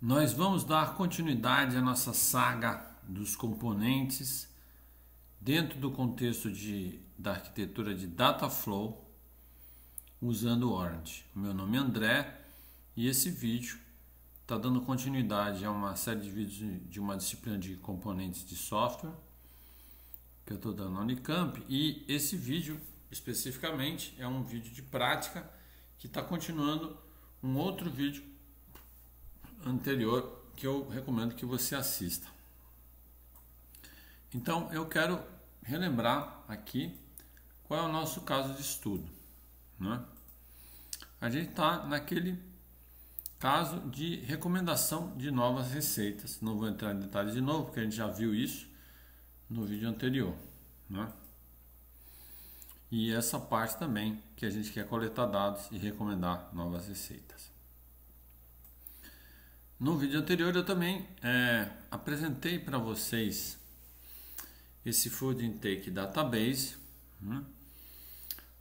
Nós vamos dar continuidade à nossa saga dos componentes dentro do contexto de, da arquitetura de Dataflow usando Orange. Meu nome é André e esse vídeo está dando continuidade a uma série de vídeos de uma disciplina de componentes de software que eu estou dando na Unicamp e esse vídeo especificamente é um vídeo de prática que está continuando um outro vídeo anterior que eu recomendo que você assista. Então, eu quero relembrar aqui qual é o nosso caso de estudo. Né? A gente está naquele caso de recomendação de novas receitas. Não vou entrar em detalhes de novo, porque a gente já viu isso no vídeo anterior. Né? E essa parte também, que a gente quer coletar dados e recomendar novas receitas. No vídeo anterior eu também é, apresentei para vocês esse Food Intake Database né?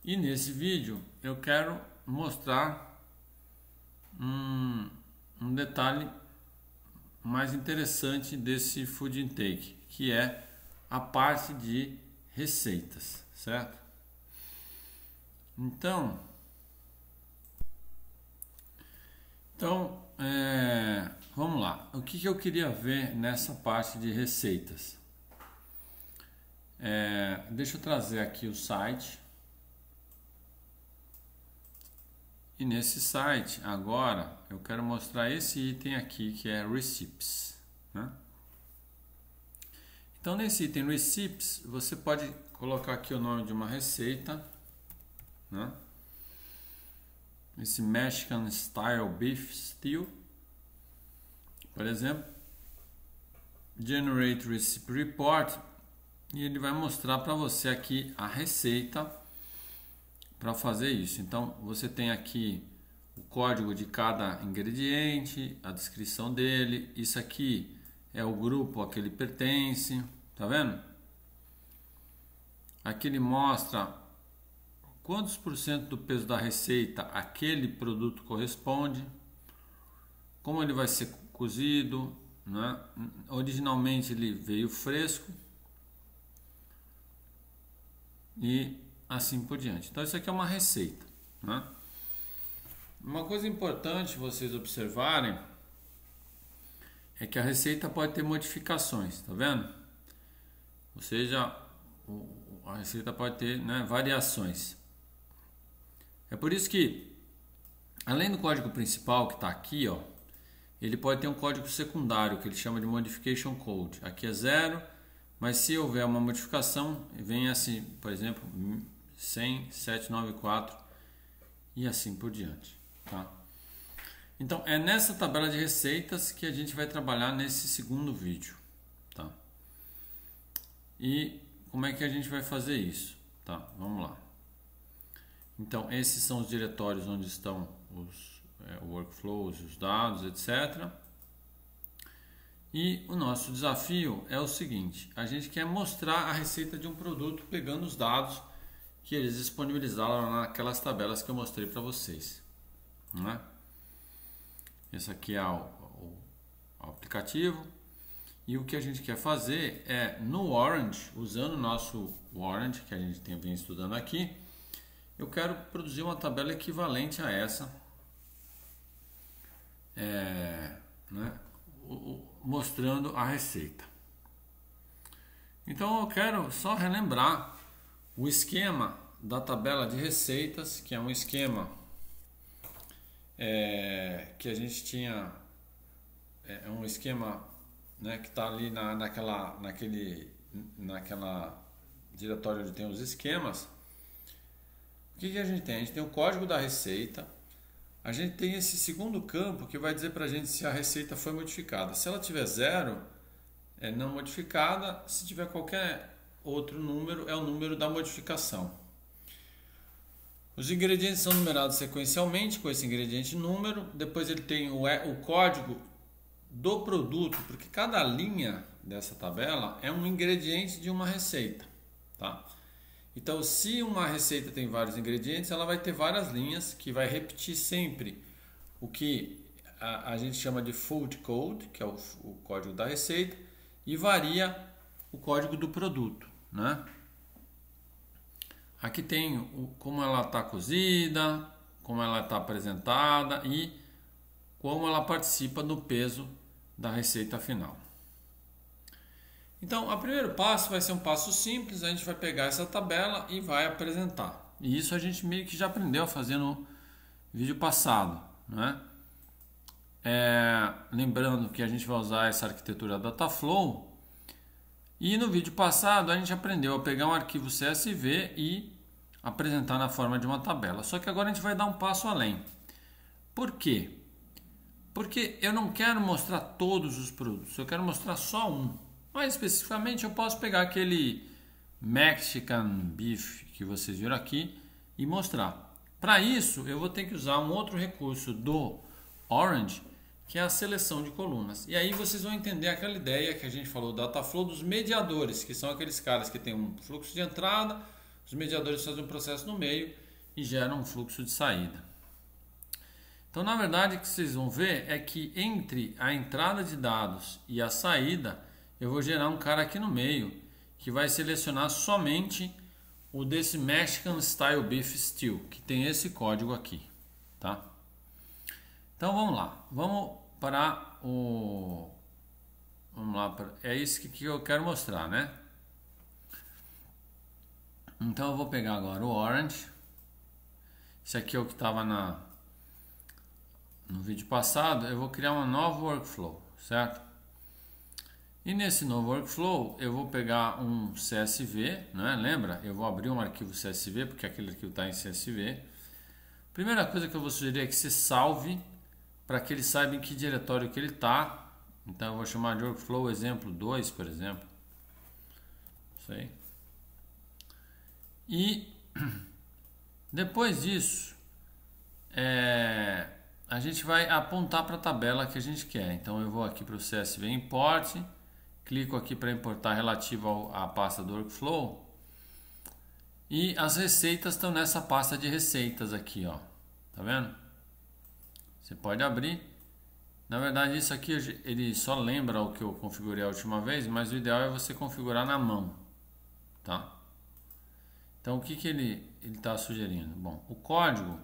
e nesse vídeo eu quero mostrar um, um detalhe mais interessante desse Food Intake que é a parte de receitas, certo? Então, então é, vamos lá. O que, que, eu queria ver nessa parte de receitas? É, deixa eu trazer aqui o site. E nesse site, agora, eu quero mostrar esse item aqui que é Receipts. Né? Então, nesse item Receipts, você pode colocar aqui o nome de uma receita. Né? esse Mexican Style Beef Stew, por exemplo. Generate Recipe Report e ele vai mostrar para você aqui a receita para fazer isso. Então você tem aqui o código de cada ingrediente, a descrição dele. Isso aqui é o grupo a que ele pertence, tá vendo? Aqui ele mostra Quantos por cento do peso da receita aquele produto corresponde? Como ele vai ser cozido? Né? Originalmente ele veio fresco e assim por diante. Então, isso aqui é uma receita. Né? Uma coisa importante vocês observarem é que a receita pode ter modificações, tá vendo? Ou seja, a receita pode ter né, variações. É por isso que, além do código principal que está aqui, ó, ele pode ter um código secundário que ele chama de modification code. Aqui é zero, mas se houver uma modificação, vem assim, por exemplo, 100, 794 e assim por diante. Tá? Então, é nessa tabela de receitas que a gente vai trabalhar nesse segundo vídeo. Tá? E como é que a gente vai fazer isso? Tá, vamos lá. Então, esses são os diretórios onde estão os é, workflows, os dados, etc. E o nosso desafio é o seguinte: a gente quer mostrar a receita de um produto pegando os dados que eles disponibilizaram naquelas tabelas que eu mostrei para vocês. Né? Esse aqui é o, o, o aplicativo. E o que a gente quer fazer é no Orange, usando o nosso Orange que a gente tem, vem estudando aqui, eu quero produzir uma tabela equivalente a essa, é, né, mostrando a receita. Então eu quero só relembrar o esquema da tabela de receitas, que é um esquema é, que a gente tinha, é, é um esquema né, que está ali na, naquela, naquele, naquela diretório onde tem os esquemas o que, que a gente tem? A gente tem o código da receita, a gente tem esse segundo campo que vai dizer para a gente se a receita foi modificada. Se ela tiver zero, é não modificada, se tiver qualquer outro número, é o número da modificação. Os ingredientes são numerados sequencialmente com esse ingrediente número, depois ele tem o, é, o código do produto, porque cada linha dessa tabela é um ingrediente de uma receita. Tá? Então, se uma receita tem vários ingredientes, ela vai ter várias linhas que vai repetir sempre o que a, a gente chama de food code, que é o, o código da receita, e varia o código do produto, né? Aqui tem o, como ela está cozida, como ela está apresentada e como ela participa do peso da receita final. Então, o primeiro passo vai ser um passo simples, a gente vai pegar essa tabela e vai apresentar. E isso a gente meio que já aprendeu a fazer no vídeo passado, né? É, lembrando que a gente vai usar essa arquitetura Dataflow e no vídeo passado a gente aprendeu a pegar um arquivo CSV e apresentar na forma de uma tabela. Só que agora a gente vai dar um passo além. Por quê? Porque eu não quero mostrar todos os produtos, eu quero mostrar só um. Mais especificamente, eu posso pegar aquele Mexican Beef que vocês viram aqui e mostrar. Para isso, eu vou ter que usar um outro recurso do Orange, que é a seleção de colunas. E aí vocês vão entender aquela ideia que a gente falou do Dataflow dos mediadores, que são aqueles caras que têm um fluxo de entrada, os mediadores fazem um processo no meio e geram um fluxo de saída. Então, na verdade, o que vocês vão ver é que entre a entrada de dados e a saída, eu vou gerar um cara aqui no meio que vai selecionar somente o desse Mexican Style Beef Steel, que tem esse código aqui, tá? Então vamos lá, vamos para o vamos lá, é isso que, que eu quero mostrar, né? Então eu vou pegar agora o orange. Esse aqui é o que estava na no vídeo passado. Eu vou criar um novo workflow, certo? E nesse novo workflow, eu vou pegar um CSV, né? lembra? Eu vou abrir um arquivo CSV, porque aquele arquivo está em CSV. Primeira coisa que eu vou sugerir é que você salve, para que ele saiba em que diretório que ele está. Então eu vou chamar de workflow exemplo 2, por exemplo. Isso aí. E depois disso, é, a gente vai apontar para a tabela que a gente quer. Então eu vou aqui para o CSV Import clico aqui para importar relativo à pasta do workflow e as receitas estão nessa pasta de receitas aqui, ó. Tá vendo? Você pode abrir. Na verdade, isso aqui ele só lembra o que eu configurei a última vez, mas o ideal é você configurar na mão, tá? Então, o que que ele ele está sugerindo? Bom, o código,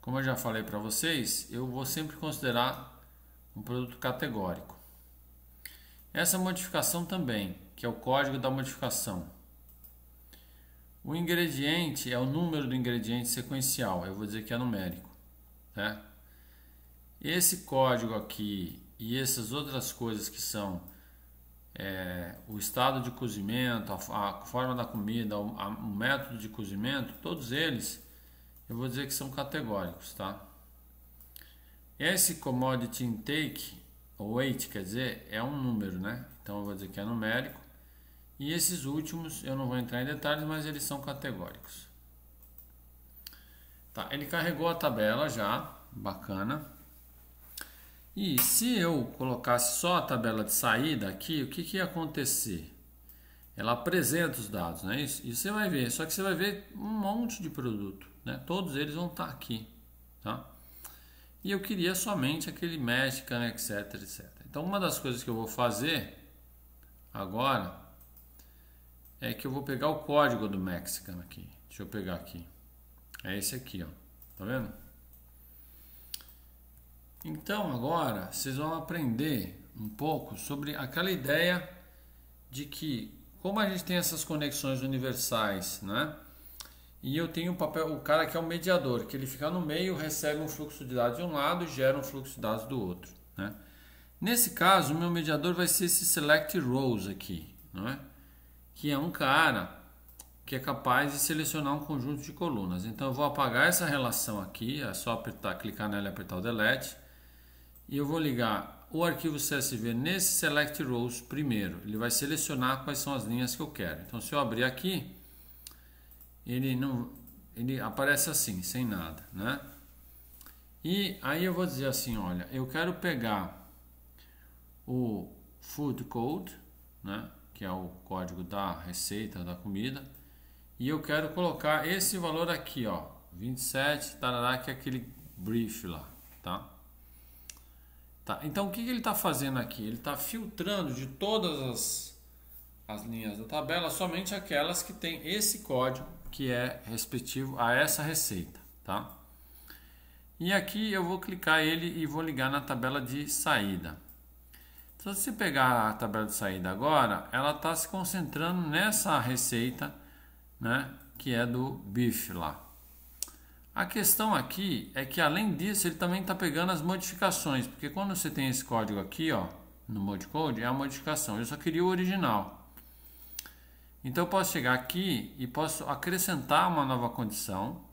como eu já falei para vocês, eu vou sempre considerar um produto categórico. Essa modificação também, que é o código da modificação. O ingrediente é o número do ingrediente sequencial, eu vou dizer que é numérico. Tá? Esse código aqui e essas outras coisas que são é, o estado de cozimento, a, a forma da comida, o, a, o, método de cozimento, todos eles eu vou dizer que são categóricos, tá? Esse commodity intake o weight quer dizer é um número, né? Então eu vou dizer que é numérico. E esses últimos eu não vou entrar em detalhes, mas eles são categóricos. Tá, ele carregou a tabela já, bacana. E se eu colocasse só a tabela de saída aqui, o que, que ia acontecer? Ela apresenta os dados, né? Isso, e você vai ver, só que você vai ver um monte de produto, né? Todos eles vão estar tá aqui, tá? e eu queria somente aquele Mexican, né, etc, etc. Então uma das coisas que eu vou fazer agora é que eu vou pegar o código do Mexican aqui. Deixa eu pegar aqui. É esse aqui, ó. Tá vendo? Então agora vocês vão aprender um pouco sobre aquela ideia de que como a gente tem essas conexões universais, né? e eu tenho o papel, o cara que é o mediador, que ele fica no meio, recebe um fluxo de dados de um lado e gera um fluxo de dados do outro. Né? Nesse caso, o meu mediador vai ser esse select rows aqui, é? que é um cara que é capaz de selecionar um conjunto de colunas. Então eu vou apagar essa relação aqui, é só apertar, clicar nela e apertar o delete, e eu vou ligar o arquivo CSV nesse select rows primeiro. Ele vai selecionar quais são as linhas que eu quero. Então se eu abrir aqui, ele não ele aparece assim, sem nada, né? E aí eu vou dizer assim, olha, eu quero pegar o food code, né, que é o código da receita da comida, e eu quero colocar esse valor aqui, ó, 27, tarará, que é aquele brief lá, tá? Tá, então o que, que ele está fazendo aqui? Ele está filtrando de todas as, as linhas da tabela somente aquelas que tem esse código que é respectivo a essa receita, tá? E aqui eu vou clicar ele e vou ligar na tabela de saída. Então, se você pegar a tabela de saída agora, ela está se concentrando nessa receita, né, que é do bife lá. A questão aqui é que além disso ele também está pegando as modificações, porque quando você tem esse código aqui, ó, no modcode é a modificação. Eu só queria o original. Então eu posso chegar aqui e posso acrescentar uma nova condição,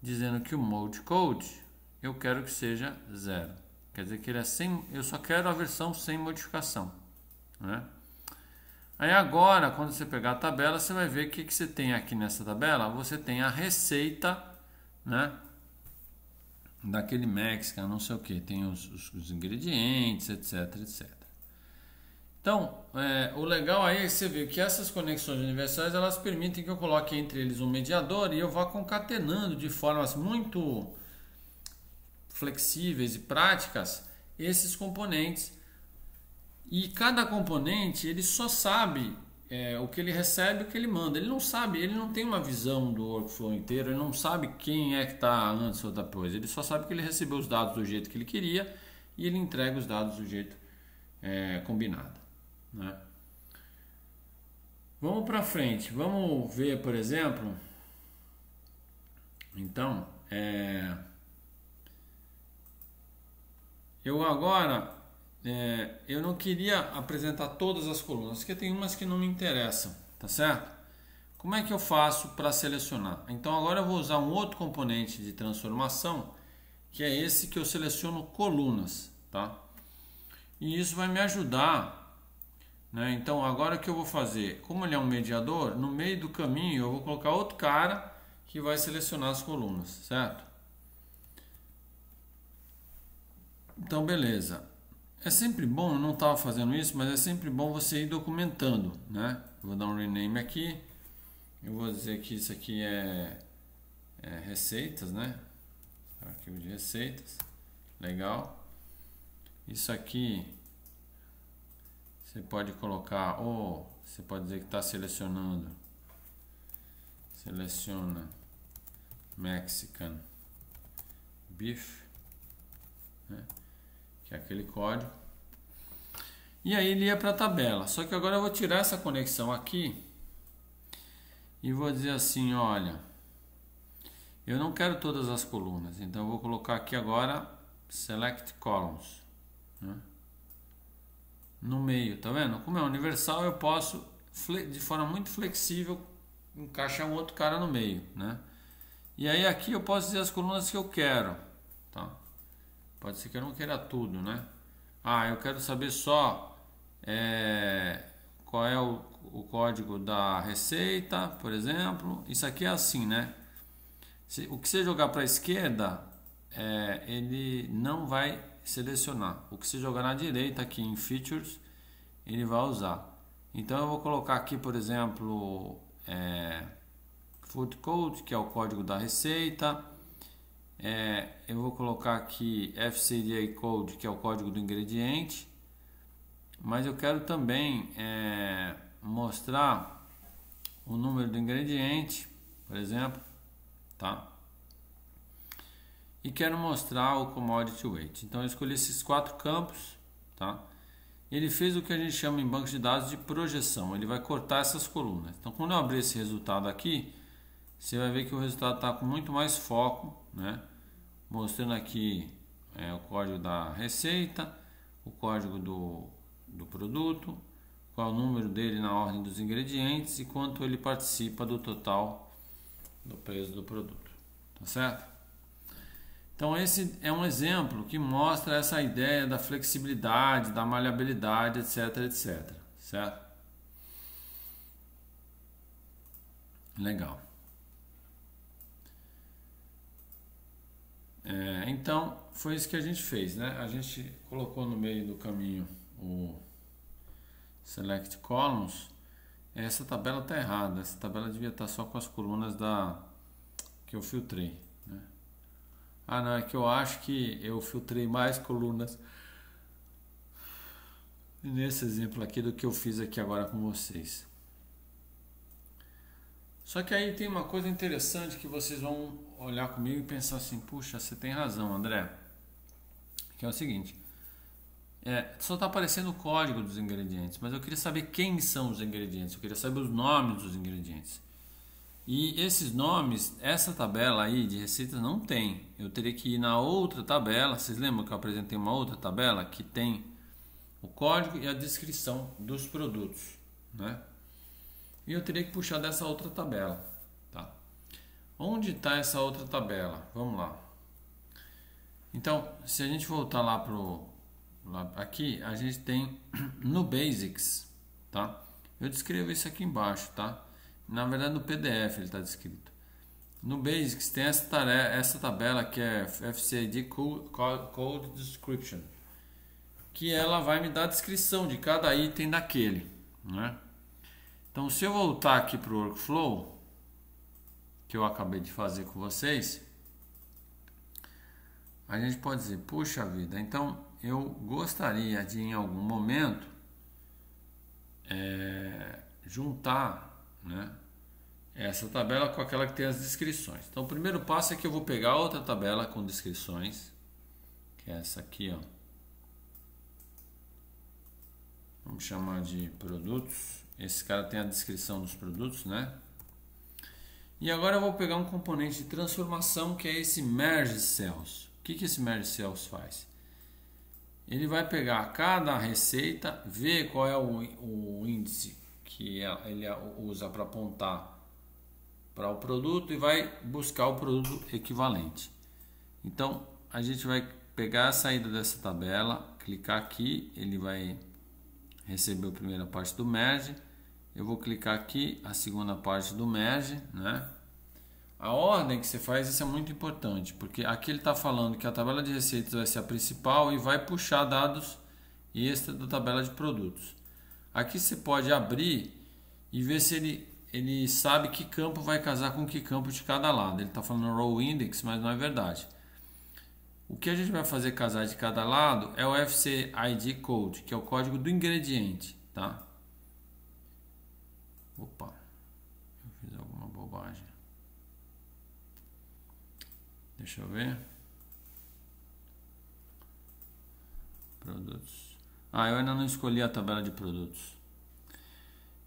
dizendo que o mode code eu quero que seja zero. Quer dizer que ele é sem, eu só quero a versão sem modificação, né? Aí agora, quando você pegar a tabela, você vai ver o que, que você tem aqui nessa tabela. Você tem a receita, né? Daquele Mexican, não sei o que. Tem os, os, os ingredientes, etc, etc. Então, é, o legal aí é você ver que essas conexões universais elas permitem que eu coloque entre eles um mediador e eu vá concatenando de formas muito flexíveis e práticas esses componentes. E cada componente ele só sabe é, o que ele recebe, o que ele manda. Ele não sabe, ele não tem uma visão do workflow inteiro, ele não sabe quem é que está antes ou depois. Ele só sabe que ele recebeu os dados do jeito que ele queria e ele entrega os dados do jeito é, combinado. Né? Vamos para frente, vamos ver, por exemplo. Então, é... eu agora é... eu não queria apresentar todas as colunas, porque tem umas que não me interessam, tá certo? Como é que eu faço para selecionar? Então agora eu vou usar um outro componente de transformação, que é esse que eu seleciono colunas, tá? E isso vai me ajudar né? Então, agora o que eu vou fazer? Como ele é um mediador, no meio do caminho eu vou colocar outro cara que vai selecionar as colunas, certo? Então, beleza. É sempre bom, eu não estava fazendo isso, mas é sempre bom você ir documentando, né? Vou dar um rename aqui. Eu vou dizer que isso aqui é, é receitas, né? Arquivo de receitas. Legal. Isso aqui você pode colocar ou você pode dizer que está selecionando. Seleciona Mexican Beef, né? que é aquele código. E aí ele ia para a tabela. Só que agora eu vou tirar essa conexão aqui e vou dizer assim, olha, eu não quero todas as colunas, então eu vou colocar aqui agora select columns. Né? no meio, tá vendo? Como é universal, eu posso de forma muito flexível encaixar um outro cara no meio, né? E aí aqui eu posso dizer as colunas que eu quero, tá? Pode ser que eu não queira tudo, né? Ah, eu quero saber só é, qual é o, o, código da receita, por exemplo. Isso aqui é assim, né? Se, o que você jogar para a esquerda, é, ele não vai selecionar. O que se jogar na direita aqui em Features, ele vai usar. Então eu vou colocar aqui, por exemplo, é, Food Code, que é o código da receita. É, eu vou colocar aqui FCDA Code, que é o código do ingrediente. Mas eu quero também é, mostrar o número do ingrediente, por exemplo, tá? e quero mostrar o commodity weight. Então eu escolhi esses quatro campos, tá? Ele fez o que a gente chama em banco de dados de projeção. Ele vai cortar essas colunas. Então quando eu abrir esse resultado aqui, você vai ver que o resultado está com muito mais foco, né? Mostrando aqui é, o código da receita, o código do, do produto, qual o número dele na ordem dos ingredientes e quanto ele participa do total do preço do produto, tá certo? Então, esse é um exemplo que mostra essa ideia da flexibilidade, da maleabilidade, etc, etc. Certo? Legal. É, então, foi isso que a gente fez, né? A gente colocou no meio do caminho o Select Columns. Essa tabela está errada. Essa tabela devia estar tá só com as colunas da que eu filtrei, né? Ah, não, é que eu acho que eu filtrei mais colunas nesse exemplo aqui do que eu fiz aqui agora com vocês. Só que aí tem uma coisa interessante que vocês vão olhar comigo e pensar assim: puxa, você tem razão, André. Que é o seguinte: é, só está aparecendo o código dos ingredientes, mas eu queria saber quem são os ingredientes, eu queria saber os nomes dos ingredientes. E esses nomes, essa tabela aí de receitas não tem. Eu teria que ir na outra tabela. Vocês lembram que eu apresentei uma outra tabela que tem o código e a descrição dos produtos, né? E eu teria que puxar dessa outra tabela, tá? Onde está essa outra tabela? Vamos lá. Então, se a gente voltar lá pro lá, aqui, a gente tem no Basics, tá? Eu descrevo isso aqui embaixo, tá? Na verdade, no PDF ele está descrito. No Basics tem essa, tarefa, essa tabela que é FCID Code Description, que ela vai me dar a descrição de cada item daquele. Né? Então, se eu voltar aqui para o Workflow, que eu acabei de fazer com vocês, a gente pode dizer, puxa vida, então eu gostaria de em algum momento é, juntar né? É essa tabela com aquela que tem as descrições. Então, o primeiro passo é que eu vou pegar outra tabela com descrições, que é essa aqui, ó. Vamos chamar de produtos. Esse cara tem a descrição dos produtos, né? E agora eu vou pegar um componente de transformação que é esse merge cells. O que, que esse merge cells faz? Ele vai pegar cada receita, ver qual é o, o índice que é, ele usa para apontar para o produto e vai buscar o produto equivalente. Então a gente vai pegar a saída dessa tabela, clicar aqui, ele vai receber a primeira parte do merge. Eu vou clicar aqui a segunda parte do merge, né? A ordem que você faz isso é muito importante, porque aqui ele está falando que a tabela de receitas vai ser a principal e vai puxar dados extra da tabela de produtos. Aqui você pode abrir e ver se ele, ele sabe que campo vai casar com que campo de cada lado. Ele está falando row index, mas não é verdade. O que a gente vai fazer casar de cada lado é o FC ID code, que é o código do ingrediente, tá? Opa, eu fiz alguma bobagem. Deixa eu ver. Produtos. Ah, eu ainda não escolhi a tabela de produtos.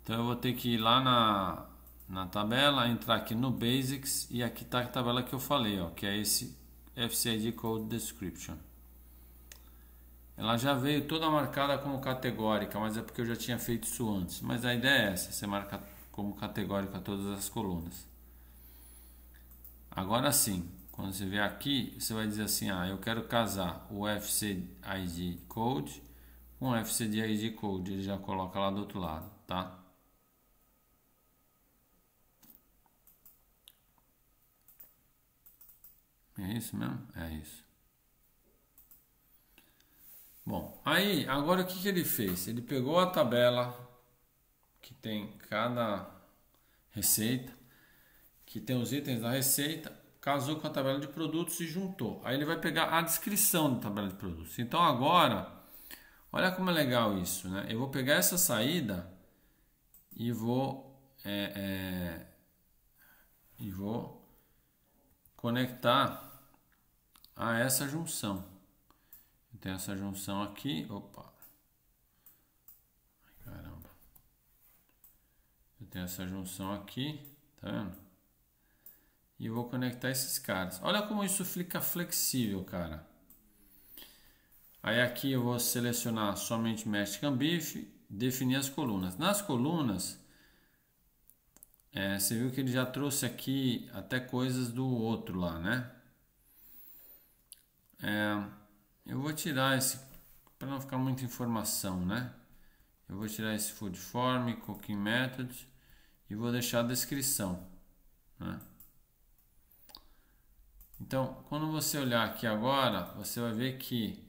Então eu vou ter que ir lá na, na tabela, entrar aqui no Basics e aqui está a tabela que eu falei, ó, que é esse FCID Code Description. Ela já veio toda marcada como categórica, mas é porque eu já tinha feito isso antes. Mas a ideia é essa, você marca como categórica todas as colunas. Agora sim, quando você vier aqui, você vai dizer assim, ah, eu quero casar o FCID Code um FC de ID Code, ele já coloca lá do outro lado, tá? É isso mesmo? É isso. Bom, aí, agora o que, que ele fez? Ele pegou a tabela que tem cada receita, que tem os itens da receita, casou com a tabela de produtos e juntou. Aí ele vai pegar a descrição da tabela de produtos. Então agora Olha como é legal isso, né? Eu vou pegar essa saída e vou é, é, e vou conectar a essa junção. Eu tenho essa junção aqui, opa. Caramba. Eu tenho essa junção aqui, tá vendo? E vou conectar esses caras. Olha como isso fica flexível, cara. Aí aqui eu vou selecionar somente Mexican Beef, definir as colunas. Nas colunas, é, você viu que ele já trouxe aqui até coisas do outro lá, né? É, eu vou tirar esse, para não ficar muita informação, né? Eu vou tirar esse food form, cooking method e vou deixar a descrição, né? Então, quando você olhar aqui agora, você vai ver que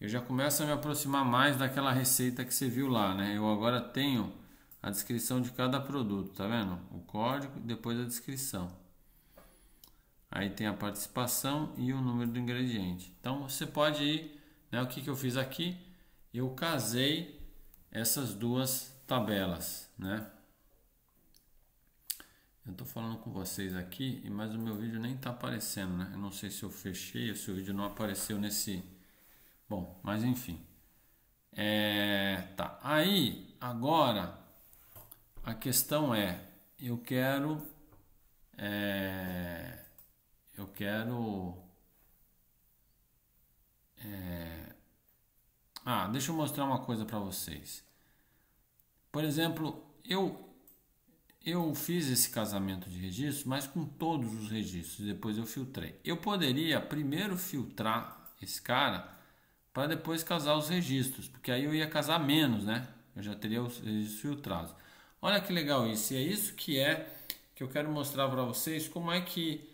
eu já começo a me aproximar mais daquela receita que você viu lá, né? Eu agora tenho a descrição de cada produto, tá vendo? O código e depois a descrição. Aí tem a participação e o número do ingrediente. Então você pode ir, né? O que, que eu fiz aqui? Eu casei essas duas tabelas, né? Eu estou falando com vocês aqui, mas o meu vídeo nem está aparecendo, né? Eu não sei se eu fechei ou se o vídeo não apareceu nesse Bom, mas enfim. É, tá. Aí, agora, a questão é: eu quero. É, eu quero. É, ah, deixa eu mostrar uma coisa para vocês. Por exemplo, eu eu fiz esse casamento de registros, mas com todos os registros, depois eu filtrei. Eu poderia primeiro filtrar esse cara para depois casar os registros, porque aí eu ia casar menos, né? Eu já teria os registros filtrados. Olha que legal isso, e é isso que é que eu quero mostrar para vocês como é que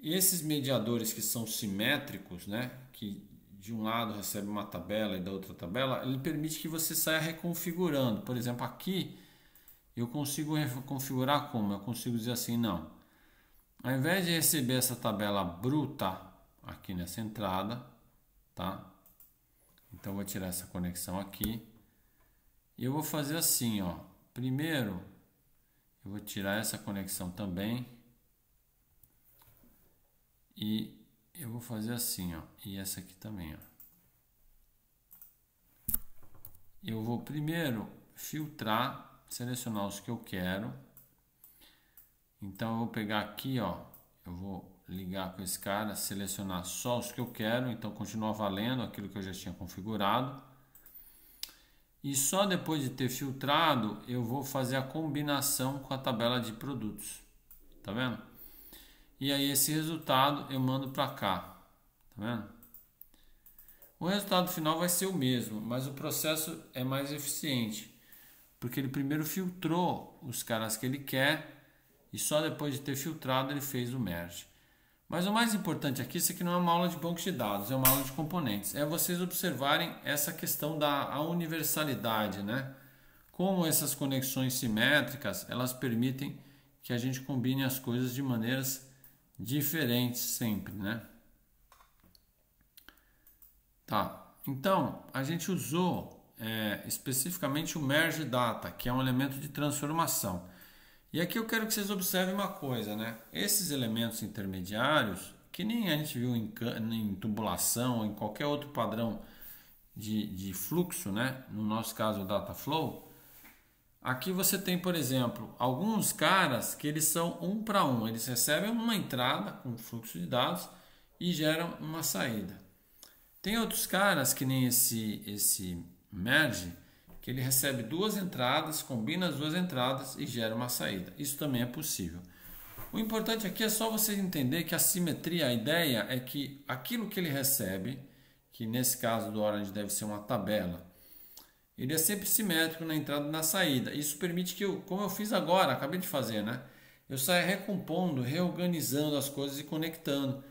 esses mediadores que são simétricos, né, que de um lado recebe uma tabela e da outra tabela, ele permite que você saia reconfigurando. Por exemplo, aqui eu consigo reconfigurar como? Eu consigo dizer assim, não. Ao invés de receber essa tabela bruta aqui nessa entrada, tá? Então vou tirar essa conexão aqui. E eu vou fazer assim, ó. Primeiro, eu vou tirar essa conexão também. E eu vou fazer assim, ó. E essa aqui também, ó. Eu vou primeiro filtrar, selecionar os que eu quero. Então eu vou pegar aqui, ó. Eu vou ligar com esse cara, selecionar só os que eu quero, então continua valendo aquilo que eu já tinha configurado. E só depois de ter filtrado, eu vou fazer a combinação com a tabela de produtos. Tá vendo? E aí esse resultado eu mando para cá. Tá vendo? O resultado final vai ser o mesmo, mas o processo é mais eficiente, porque ele primeiro filtrou os caras que ele quer e só depois de ter filtrado ele fez o merge. Mas o mais importante aqui, isso aqui não é uma aula de banco de dados, é uma aula de componentes. É vocês observarem essa questão da universalidade, né? Como essas conexões simétricas, elas permitem que a gente combine as coisas de maneiras diferentes sempre, né? Tá, então a gente usou é, especificamente o merge data, que é um elemento de transformação. E aqui eu quero que vocês observem uma coisa, né? Esses elementos intermediários, que nem a gente viu em, em tubulação ou em qualquer outro padrão de, de fluxo, né? No nosso caso, o data flow. Aqui você tem, por exemplo, alguns caras que eles são um para um. Eles recebem uma entrada com um fluxo de dados e geram uma saída. Tem outros caras que nem esse esse merge que ele recebe duas entradas, combina as duas entradas e gera uma saída. Isso também é possível. O importante aqui é só você entender que a simetria, a ideia é que aquilo que ele recebe, que nesse caso do Orange deve ser uma tabela, ele é sempre simétrico na entrada e na saída. Isso permite que, eu, como eu fiz agora, acabei de fazer, né? Eu saia recompondo, reorganizando as coisas e conectando.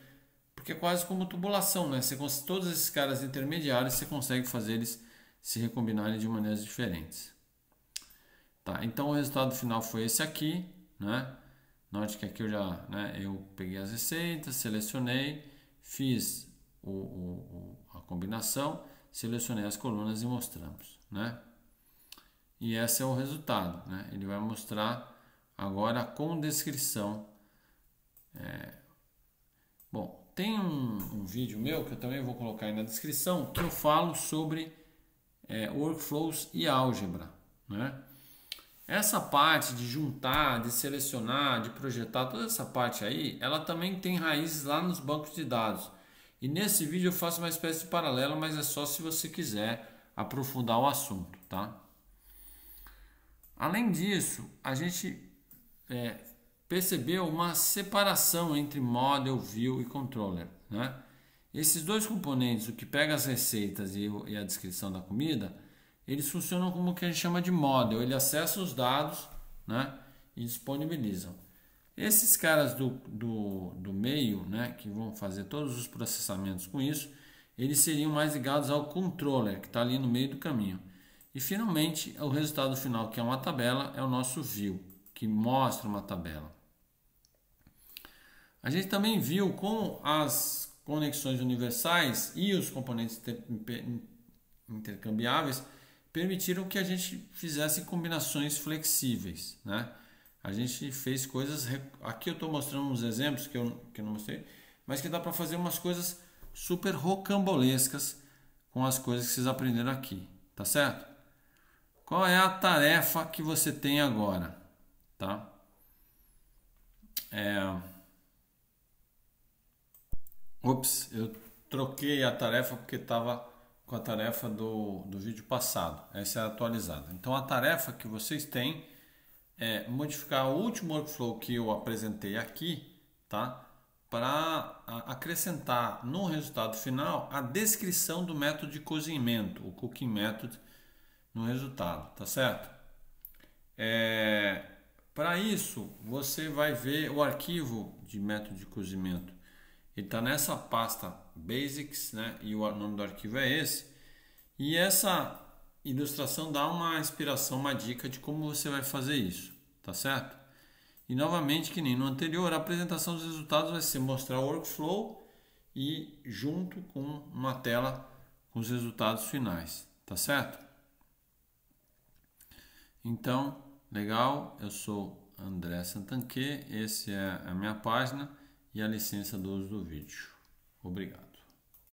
Porque é quase como tubulação, né? Você, todos esses caras intermediários, você consegue fazer eles se recombinarem de maneiras diferentes. Tá, então o resultado final foi esse aqui, né? Note que aqui eu já, né, eu peguei as receitas, selecionei, fiz o, o, a combinação, selecionei as colunas e mostramos, né? E esse é o resultado, né? Ele vai mostrar agora com descrição. É... Bom, tem um, um vídeo meu que eu também vou colocar aí na descrição que eu falo sobre é, workflows e álgebra. Né? Essa parte de juntar, de selecionar, de projetar, toda essa parte aí, ela também tem raízes lá nos bancos de dados. E nesse vídeo eu faço uma espécie de paralelo, mas é só se você quiser aprofundar o assunto, tá? Além disso, a gente é, percebeu uma separação entre model, view e controller, né? Esses dois componentes, o que pega as receitas e, e a descrição da comida, eles funcionam como o que a gente chama de model. Ele acessa os dados né, e disponibilizam. Esses caras do, do, do meio, né, que vão fazer todos os processamentos com isso, eles seriam mais ligados ao controller, que está ali no meio do caminho. E finalmente, é o resultado final, que é uma tabela, é o nosso view, que mostra uma tabela. A gente também viu como as conexões universais e os componentes intercambiáveis permitiram que a gente fizesse combinações flexíveis, né? A gente fez coisas. Aqui eu estou mostrando uns exemplos que eu, que eu não mostrei, mas que dá para fazer umas coisas super rocambolescas com as coisas que vocês aprenderam aqui, tá certo? Qual é a tarefa que você tem agora, tá? É Ops, eu troquei a tarefa porque estava com a tarefa do, do vídeo passado. Essa é atualizada. Então a tarefa que vocês têm é modificar o último workflow que eu apresentei aqui, tá? Para acrescentar no resultado final a descrição do método de cozimento, o cooking method no resultado, tá certo? É, para isso, você vai ver o arquivo de método de cozimento ele está nessa pasta Basics, né? E o nome do arquivo é esse. E essa ilustração dá uma inspiração, uma dica de como você vai fazer isso, tá certo? E novamente, que nem no anterior, a apresentação dos resultados vai ser mostrar o workflow e junto com uma tela com os resultados finais, tá certo? Então, legal, eu sou André Santanque, esse é a minha página e a licença do uso do vídeo. Obrigado.